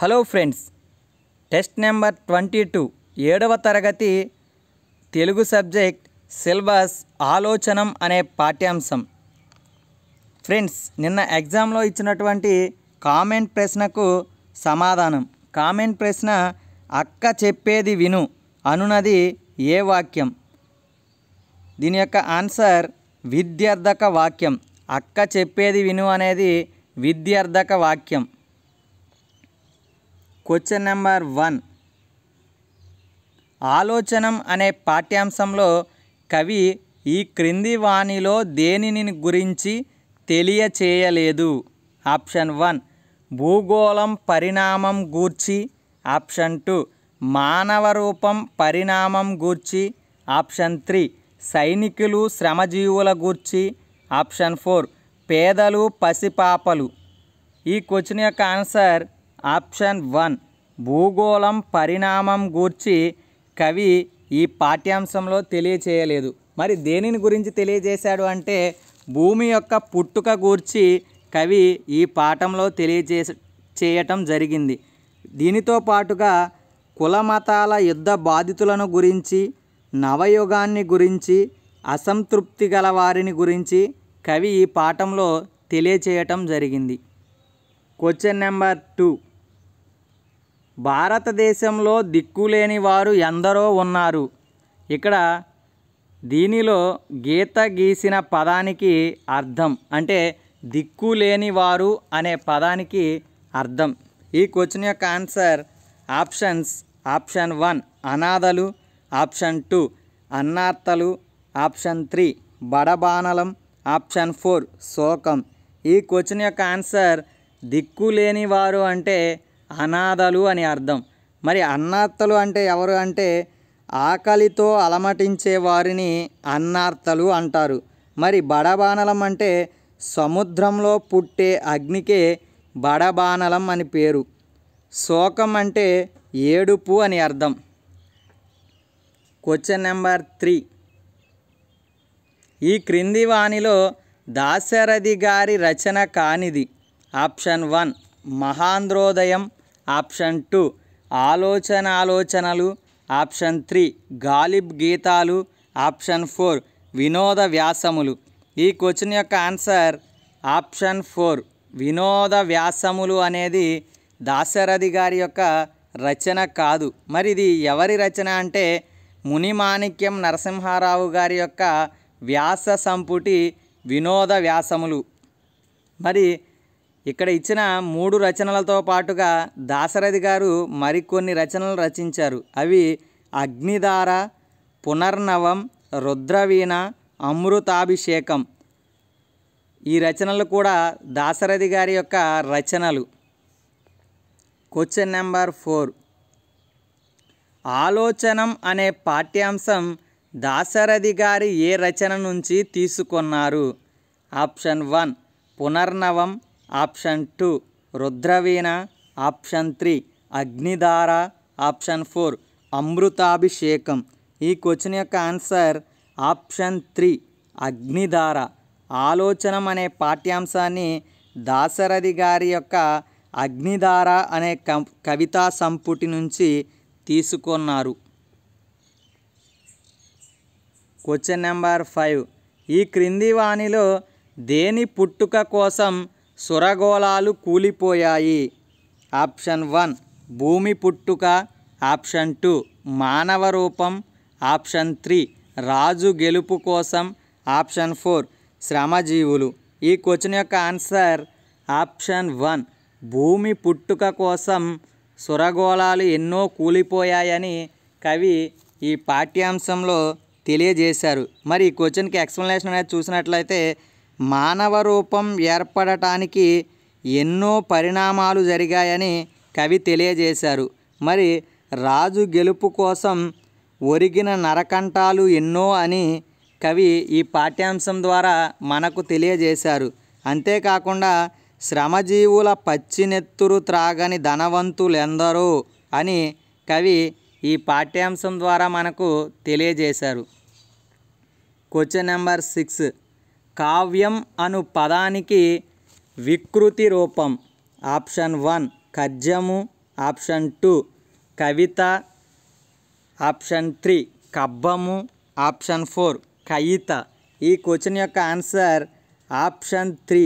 Hello friends test number twenty two ఏడవ తరగతి Telugu subject syllabus ఆలోచనం అనే పాఠ్యాంశం ఫ్రెండ్స్ నిన్న ఎగ్జామ్లో ఇచ్చినటువంటి కామెంట్ ప్రశ్నకు సమాధానం కామెంట్ ప్రశ్న అక్క చెప్పేది విను అనునది ఏ వాక్యం దీని యొక్క ఆన్సర్ విద్యార్థక వాక్యం అక్క చెప్పేది విను అనేది విద్యార్థక వాక్యం క్వశ్చన్ నెంబర్ వన్ ఆలోచనం అనే పాఠ్యాంశంలో కవి ఈ క్రింది వాణిలో దేనిని గురించి తెలియచేయలేదు ఆప్షన్ వన్ భూగోళం పరిణామం గూర్చి ఆప్షన్ టూ మానవ రూపం పరిణామం గూర్చి ఆప్షన్ త్రీ సైనికులు శ్రమజీవుల గూర్చి ఆప్షన్ ఫోర్ పేదలు పసిపాపలు ఈ క్వశ్చన్ యొక్క ఆన్సర్ ఆప్షన్ వన్ భూగోళం పరిణామం గూర్చి కవి ఈ పాఠ్యాంశంలో తెలియచేయలేదు మరి దేనిని గురించి తెలియజేశాడు అంటే భూమి యొక్క పుట్టుక గూర్చి కవి ఈ పాఠంలో తెలియజే చేయటం జరిగింది దీనితో పాటుగా కులమతాల యుద్ధ బాధితులను గురించి నవయుగాన్ని గురించి అసంతృప్తి గల వారిని గురించి కవి ఈ పాఠంలో తెలియచేయటం జరిగింది క్వశ్చన్ నెంబర్ టూ భారతదేశంలో దిక్కులేని వారు ఎందరో ఉన్నారు ఇక్కడ దీనిలో గీత గీసిన పదానికి అర్థం అంటే దిక్కులేని వారు అనే పదానికి అర్థం ఈ క్వశ్చన్ యొక్క ఆన్సర్ ఆప్షన్స్ ఆప్షన్ వన్ అనాథలు ఆప్షన్ టూ అన్నార్తలు ఆప్షన్ త్రీ బడబానలం ఆప్షన్ ఫోర్ శోకం ఈ క్వశ్చన్ యొక్క ఆన్సర్ దిక్కులేని వారు అంటే అనాథలు అని అర్థం మరి అన్నార్తలు అంటే ఎవరు అంటే ఆకలితో అలమటించే వారిని అన్నార్తలు అంటారు మరి బడబానలం అంటే సముద్రంలో పుట్టే అగ్నికే బడబానలం అని పేరు శోకం అంటే ఏడుపు అని అర్థం క్వశ్చన్ నెంబర్ త్రీ ఈ క్రింది వాణిలో దాశరథి గారి రచన కానిది option one Mahandhrodayam option two ఆలోచన ఆలోచనలు ఆప్షన్ త్రీ గాలిబ్ గీతాలు ఆప్షన్ ఫోర్ వినోద వ్యాసములు ఈ క్వశ్చన్ యొక్క ఆన్సర్ ఆప్షన్ ఫోర్ వినోద వ్యాసములు అనేది దాశరథి గారి యొక్క రచన కాదు మరి ఇది ఎవరి రచన అంటే మునిమాణిక్యం నరసింహారావు గారి యొక్క వ్యాస సంపుటి వినోద వ్యాసములు మరి ఇక్కడ ఇచ్చిన మూడు రచనలతో పాటుగా దాశరథి గారు మరికొన్ని రచనలు రచించారు అవి అగ్నిధార పునర్నవం రుద్రవీణ అమృతాభిషేకం ఈ రచనలు కూడా దాశరథి గారి యొక్క రచనలు క్వశ్చన్ నెంబర్ ఫోర్ ఆలోచనం అనే పాఠ్యాంశం దాశరథి గారి ఏ రచన నుంచి తీసుకున్నారు option one Punarnavam option two Rudraveena option three Agnidhara option four Amruthabhishekam ఈ క్వశ్చన్ యొక్క ఆన్సర్ ఆప్షన్ త్రీ అగ్నిధార ఆలోచన అనే పాఠ్యాంశాన్ని దాశరథి గారి యొక్క అగ్నిధార అనే కవితా సంపుటి నుంచి తీసుకున్నారు క్వశ్చన్ నెంబర్ ఫైవ్ ఈ క్రింది వాణిలో దేని పుట్టుక కోసం సురగోళాలు కూలిపోయాయి ఆప్షన్ వన్ భూమి పుట్టుక ఆప్షన్ టూ మానవ రూపం ఆప్షన్ త్రీ రాజు గెలుపు కోసం ఆప్షన్ ఫోర్ శ్రమజీవులు ఈ క్వశ్చన్ యొక్క ఆన్సర్ ఆప్షన్ వన్ భూమి పుట్టుక కోసం సురగోళాలు ఎన్నో కూలిపోయాయని కవి ఈ పాఠ్యాంశంలో తెలియజేశారు మరి ఈ క్వశ్చన్కి ఎక్స్ప్లెనేషన్ అనేది చూసినట్లయితే మానవ రూపం ఏర్పడటానికి ఎన్నో పరిణామాలు జరిగాయని కవి తెలియజేశారు. మరి రాజు గెలుపు కోసం ఒరిగిన నరకంఠాలు ఎన్నో అని కవి ఈ పాఠ్యాంశం ద్వారా మనకు తెలియజేశారు. అంతేకాకుండా 'శ్రమజీవుల పచ్చినెత్తురు త్రాగని ధనవంతులెందరో' అని కవి ఈ పాఠ్యాంశం ద్వారా మనకు తెలియజేశారు. క్వశ్చన్ నెంబర్ సిక్స్ కావ్యం అను పదానికి వికృతి రూపం ఆప్షన్ వన్ కజ్జము ఆప్షన్ టూ కవిత ఆప్షన్ త్రీ కబ్బము ఆప్షన్ ఫోర్ కయిత ఈ క్వశ్చన్ యొక్క ఆన్సర్ ఆప్షన్ త్రీ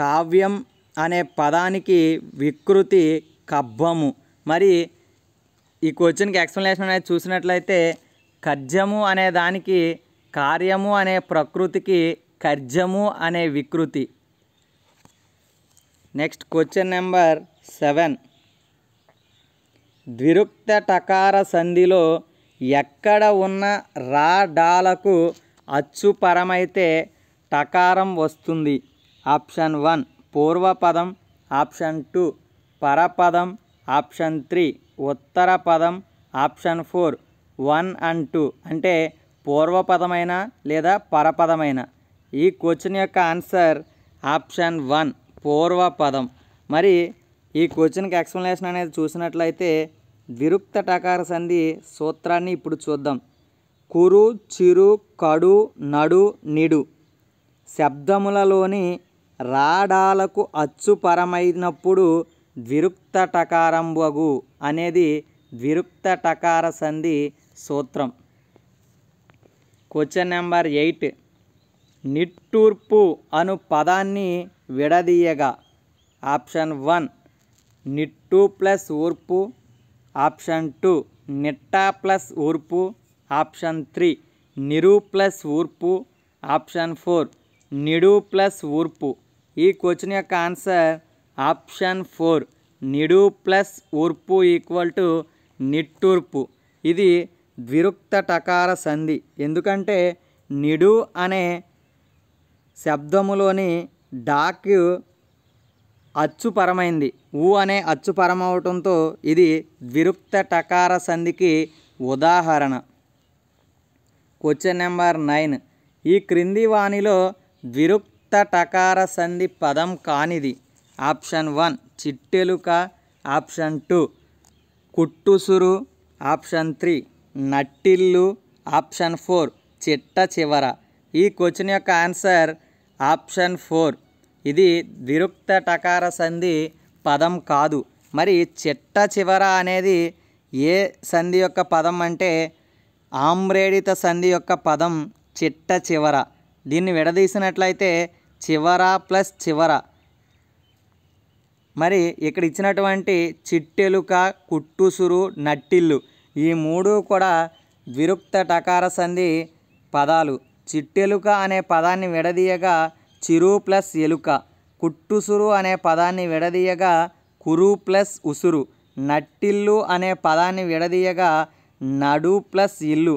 కావ్యం అనే పదానికి వికృతి కబ్బము మరి ఈ క్వశ్చన్కి ఎక్స్ప్లెనేషన్ అనేది చూసినట్లయితే కజ్జము అనే దానికి కార్యము అనే ప్రకృతికి కర్జము అనే వికృతి నెక్స్ట్ క్వశ్చన్ నెంబర్ సెవెన్ ద్విరుక్త టకార సంధిలో ఎక్కడ ఉన్న రా డాలకు అచ్చుపరమైతే టకారం వస్తుంది ఆప్షన్ వన్ పూర్వపదం ఆప్షన్ టూ పరపదం ఆప్షన్ త్రీ ఉత్తర పదం option four one and two అంటే పూర్వపదమైన లేదా పరపదమైన ఈ క్వశ్చన్ యొక్క ఆన్సర్ ఆప్షన్ వన్ పూర్వ పదం మరి ఈ క్వశ్చన్కి ఎక్స్ప్లెనేషన్ అనేది చూసినట్లయితే విరుక్త టకార సంధి సూత్రాన్ని ఇప్పుడు చూద్దాం కురు చిరు కడు నడు నిడు శబ్దములలోని రాడాలకు అచ్చుపరమైనప్పుడు ద్విరుక్త టకారంబగు అనేది ద్విరుక్త టకార సంధి సూత్రం క్వశ్చన్ నెంబర్ ఎయిట్ నిట్టూర్పు అను పదాన్ని విడదీయగా ఆప్షన్ వన్ నిట్టు ప్లస్ ఊర్పు ఆప్షన్ టూ నిట్ట ప్లస్ ఊర్పు ఆప్షన్ త్రీ నిరు ప్లస్ ఊర్పు ఆప్షన్ ఫోర్ నిడు ప్లస్ ఊర్పు ఈ క్వశ్చన్ యొక్క ఆన్సర్ ఆప్షన్ ఫోర్ నిడు ప్లస్ ఊర్పు ఈక్వల్ టు నిట్టూర్పు ఇది ద్విరుక్త టకార సంధి ఎందుకంటే నిడు అనే శబ్దములోని డాక్ అచ్చుపరమైంది ఊ అనే అచ్చుపరమవటంతో ఇది ద్విరుక్త టకార సంధికి ఉదాహరణ క్వశ్చన్ నెంబర్ నైన్ ఈ క్రింది వాణిలో ద్విరుక్త టకార సంధి పదం కానిది ఆప్షన్ వన్ చిట్టెలుక ఆప్షన్ టూ కుట్టుసురు ఆప్షన్ త్రీ నట్టిల్లు ఆప్షన్ ఫోర్ చిట్ట చివర ఈ క్వశ్చన్ యొక్క ఆన్సర్ ఆప్షన్ ఫోర్ ఇది విరుక్త టకార సంధి పదం కాదు మరి చిట్ట చివర అనేది ఏ సంధి యొక్క పదం అంటే ఆమ్రేడిత సంధి యొక్క పదం చిట్ట చివర దీన్ని విడదీసినట్లయితే చివర ప్లస్ చివర మరి ఇక్కడ ఇచ్చినటువంటి చిట్టెలుక కుట్టుసురు నట్టిల్లు ఈ మూడు కూడా విరుక్త టకార సంధి పదాలు చిట్టెలుక అనే పదాన్ని విడదీయగా చిరు ప్లస్ ఎలుక కుట్టుసురు అనే పదాన్ని విడదీయగా కురు ప్లస్ ఉసురు నట్టిల్లు అనే పదాన్ని విడదీయగా నడు ప్లస్ ఇల్లు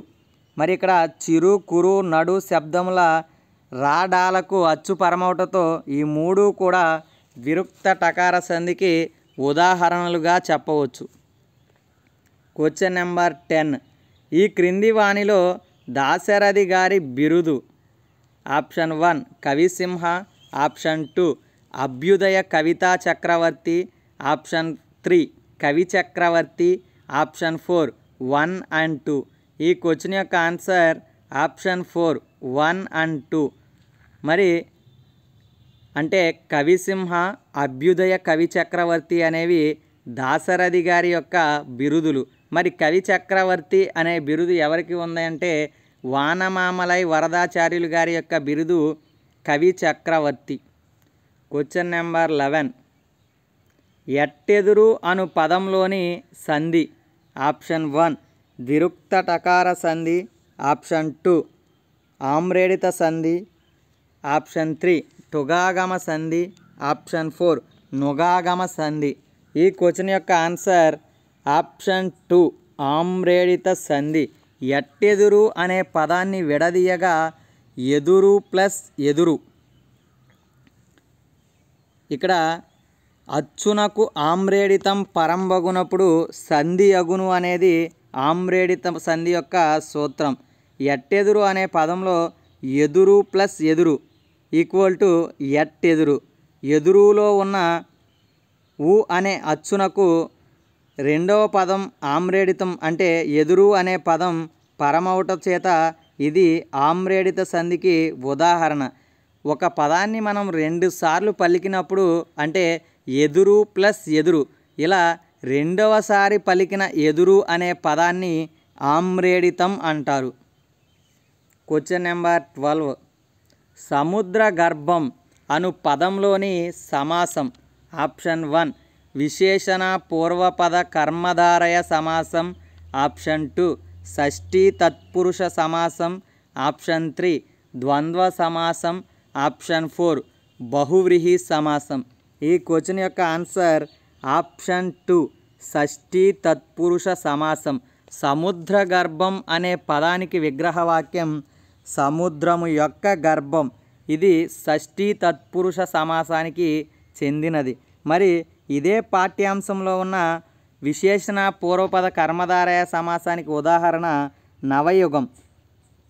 మరి ఇక్కడ చిరు కురు నడు శబ్దముల రాడాలకు అచ్చు పరమవుటతో ఈ మూడు కూడా విరుక్త టకార సంధికి ఉదాహరణలుగా చెప్పవచ్చు క్వశ్చన్ నెంబర్ టెన్ ఈ క్రింది వాణిలో దాశరథి గారి బిరుదు ఆప్షన్ వన్ కవిసింహ ఆప్షన్ టూ అభ్యుదయ కవితా చక్రవర్తి ఆప్షన్ త్రీ కవి చక్రవర్తి option four one and two ఈ క్వశ్చన్ యొక్క answer option four one and two మరి అంటే కవిసింహ అభ్యుదయ కవి చక్రవర్తి అనేవి దాసరథి గారి యొక్క బిరుదులు మరి కవి చక్రవర్తి అనే బిరుదు ఎవరికి ఉందంటే వానమామలై వరదాచార్యులు గారి యొక్క బిరుదు కవి చక్రవర్తి క్వశ్చన్ నెంబర్ లెవెన్ ఎట్టెదురు అను పదంలోని సంధి ఆప్షన్ వన్ దిరుక్త టకార సంధి ఆప్షన్ టూ ఆమ్రేడిత సంధి ఆప్షన్ త్రీ టుగాగమ సంధి ఆప్షన్ ఫోర్ నుగాగమ సంధి ఈ క్వశ్చన్ యొక్క ఆన్సర్ ఆప్షన్ టూ ఆమ్రేడిత సంధి ఎట్టెదురు అనే పదాన్ని విడదీయగా ఎదురు ప్లస్ ఎదురు ఇక్కడ అచ్చునకు ఆమ్రేడితం పరంబగునప్పుడు సంధి అగును అనేది ఆమ్రేడిత సంధి యొక్క సూత్రం ఎట్టెదురు అనే పదంలో ఎదురు ప్లస్ ఎదురు ఈక్వల్ టు ఎట్టెదురు ఎదురులో ఉన్న ఊ అనే అచ్చునకు రెండవ పదం ఆమ్రేడితం అంటే ఎదురు అనే పదం పరమవట చేత ఇది ఆమ్రేడిత సంధికి ఉదాహరణ ఒక పదాన్ని మనం రెండుసార్లు పలికినప్పుడు అంటే ఎదురు ప్లస్ ఎదురు ఇలా రెండవసారి పలికిన ఎదురు అనే పదాన్ని ఆమ్రేడితం అంటారు క్వశ్చన్ నెంబర్ ట్వెల్వ్ సముద్ర గర్భం అను పదంలోని సమాసం ఆప్షన్ వన్ విశేషణ పూర్వపద కర్మధారయ సమాసం ఆప్షన్ టూ షష్ఠీ తత్పురుష సమాసం ఆప్షన్ త్రీ ద్వంద్వ సమాసం ఆప్షన్ ఫోర్ బహువ్రీహి సమాసం ఈ క్వశ్చన్ యొక్క ఆన్సర్ ఆప్షన్ టూ షష్ఠీ తత్పురుష సమాసం సముద్ర గర్భం అనే పదానికి విగ్రహవాక్యం సముద్రము యొక్క గర్భం ఇది షష్ఠీ తత్పురుష సమాసానికి చెందినది మరి ఇదే పాఠ్యాంశంలో ఉన్న విశేషణ పూర్వపద కర్మధారయ సమాసానికి ఉదాహరణ నవయుగం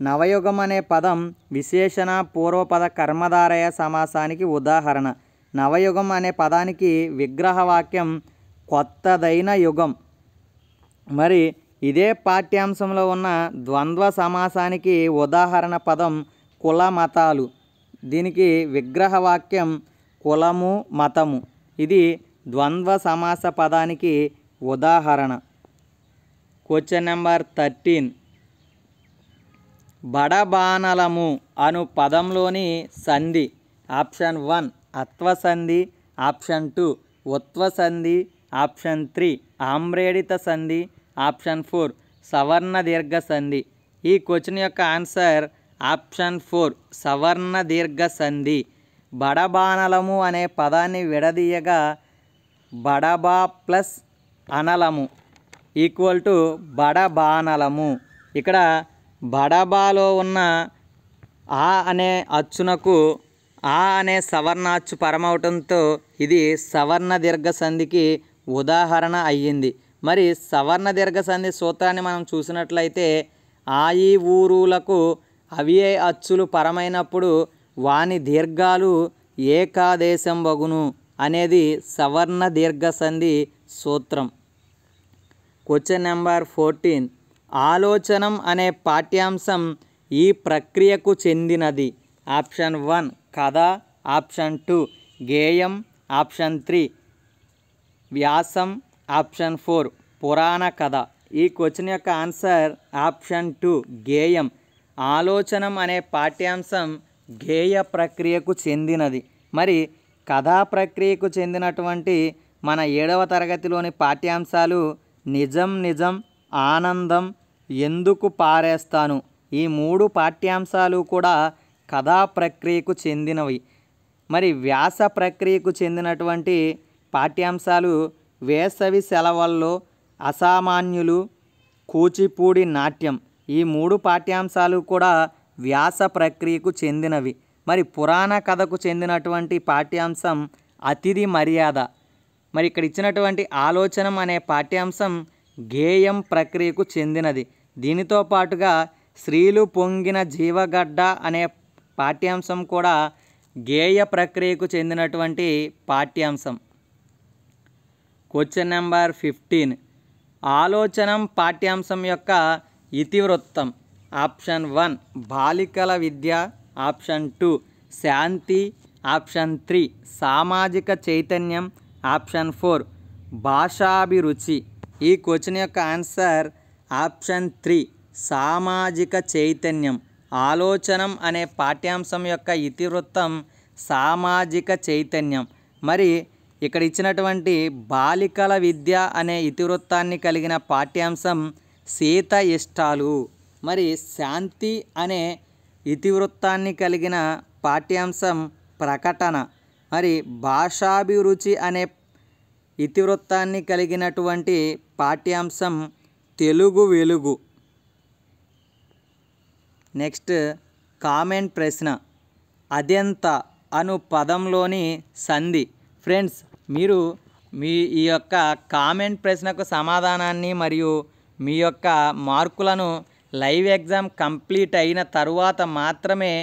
నవయుగం అనే పదం విశేషణ పూర్వపద కర్మధారయ సమాసానికి ఉదాహరణ నవయుగం అనే పదానికి విగ్రహవాక్యం కొత్తదైన యుగం మరి ఇదే పాఠ్యాంశంలో ఉన్న ద్వంద్వ సమాసానికి ఉదాహరణ పదం కుల మతాలు దీనికి విగ్రహవాక్యం కులము మతము ఇది ద్వంద్వ సమాస పదానికి ఉదాహరణ క్వశ్చన్ నెంబర్ థర్టీన్ బడబానలము అను పదంలోని సంధి ఆప్షన్ వన్ అత్వసంధి ఆప్షన్ టూ ఉత్వసంధి ఆప్షన్ త్రీ ఆమ్రేడిత సంధి ఆప్షన్ ఫోర్ సవర్ణ దీర్ఘ సంధి ఈ క్వశ్చన్ యొక్క ఆన్సర్ ఆప్షన్ ఫోర్ సవర్ణ దీర్ఘ సంధి బడబానలము అనే పదాన్ని విడదీయగా బడబా ప్లస్ అనలము ఈక్వల్ టు బడబానలము ఇక్కడ బడబాలో ఉన్న ఆ అనే అచ్చునకు ఆ అనే సవర్ణ అచ్చు పరమవటంతో ఇది సవర్ణ దీర్ఘ సంధికి ఉదాహరణ అయ్యింది మరి సవర్ణ దీర్ఘ సంధి సూత్రాన్ని మనం చూసినట్లయితే ఈ ఊరులకు అవియే అచ్చులు పరమైనప్పుడు వాని దీర్ఘాలు ఏకాదేశం బగును అనేది సవర్ణ దీర్ఘసంధి సూత్రం క్వశ్చన్ నెంబర్ ఫోర్టీన్ ఆలోచనం అనే పాఠ్యాంశం ఈ ప్రక్రియకు చెందినది ఆప్షన్ వన్ కథ ఆప్షన్ టూ గేయం ఆప్షన్ త్రీ వ్యాసం ఆప్షన్ ఫోర్ పురాణ కథ ఈ క్వశ్చన్ యొక్క ఆన్సర్ ఆప్షన్ టూ గేయం ఆలోచనం అనే పాఠ్యాంశం గేయ ప్రక్రియకు చెందినది మరి కథా ప్రక్రియకు చెందినటువంటి మన ఏడవ తరగతిలోని పాఠ్యాంశాలు నిజం నిజం ఆనందం ఎందుకు పారేస్తాను ఈ మూడు పాఠ్యాంశాలు కూడా కథా ప్రక్రియకు చెందినవి మరి వ్యాస ప్రక్రియకు చెందినటువంటి పాఠ్యాంశాలు వేసవి సెలవుల్లో అసామాన్యులు కూచిపూడి నాట్యం ఈ మూడు పాఠ్యాంశాలు కూడా వ్యాస ప్రక్రియకు చెందినవి మరి పురాణ కథకు చెందినటువంటి పాఠ్యాంశం అతిథి మర్యాద మరి ఇక్కడ ఇచ్చినటువంటి ఆలోచనం అనే పాఠ్యాంశం గేయం ప్రక్రియకు చెందినది దీనితో పాటుగా స్త్రీలు పొంగిన జీవగడ్డ అనే పాఠ్యాంశం కూడా గేయ ప్రక్రియకు చెందినటువంటి పాఠ్యాంశం క్వశ్చన్ నెంబర్ ఫిఫ్టీన్ ఆలోచనం పాఠ్యాంశం యొక్క ఇతివృత్తం ఆప్షన్ వన్ బాలికల విద్య ఆప్షన్ టూ శాంతి ఆప్షన్ త్రీ సామాజిక చైతన్యం ఆప్షన్ ఫోర్ భాషాభిరుచి ఈ క్వశ్చన్ యొక్క ఆన్సర్ ఆప్షన్ త్రీ సామాజిక చైతన్యం ఆలోచనం అనే పాఠ్యాంశం యొక్క ఇతివృత్తం సామాజిక చైతన్యం మరి ఇక్కడ ఇచ్చినటువంటి బాలికల విద్య అనే ఇతివృత్తాన్ని కలిగిన పాఠ్యాంశం సీత ఇష్టాలు మరి శాంతి అనే ఇతివృత్తాన్ని కలిగిన పాఠ్యాంశం ప్రకటన మరి భాషాభిరుచి అనే ఇతివృత్తాన్ని కలిగినటువంటి పాఠ్యాంశం తెలుగు వెలుగు నెక్స్ట్ కామెంట్ ప్రశ్న అదెంత అను పదంలోని సంధి ఫ్రెండ్స్ మీరు మీ ఈ యొక్క కామెంట్ ప్రశ్నకు సమాధానాన్ని మరియు మీ యొక్క మార్కులను లైవ్ ఎగ్జామ్ కంప్లీట్ అయిన తరువాత మాత్రమే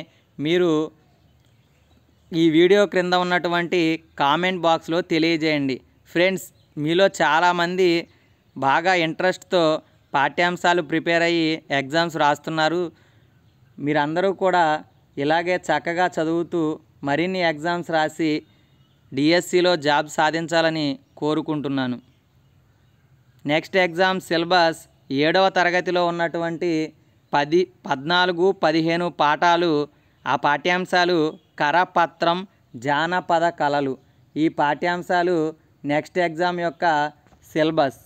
మీరు ఈ వీడియో క్రింద ఉన్నటువంటి కామెంట్ బాక్స్లో తెలియజేయండి ఫ్రెండ్స్ మీలో చాలామంది బాగా ఇంట్రెస్ట్తో పాఠ్యాంశాలు ప్రిపేర్ అయ్యి ఎగ్జామ్స్ రాస్తున్నారు మీరందరూ కూడా ఇలాగే చక్కగా చదువుతూ మరిన్ని ఎగ్జామ్స్ రాసి డిఎస్సిలో జాబ్ సాధించాలని కోరుకుంటున్నాను నెక్స్ట్ ఎగ్జామ్ సిలబస్ ఏడవ తరగతిలో ఉన్నటువంటి పది పద్నాలుగు పదిహేను పాఠాలు ఆ పాఠ్యాంశాలు కరపత్రం జానపద కళలు ఈ పాఠ్యాంశాలు నెక్స్ట్ ఎగ్జామ్ యొక్క సిలబస్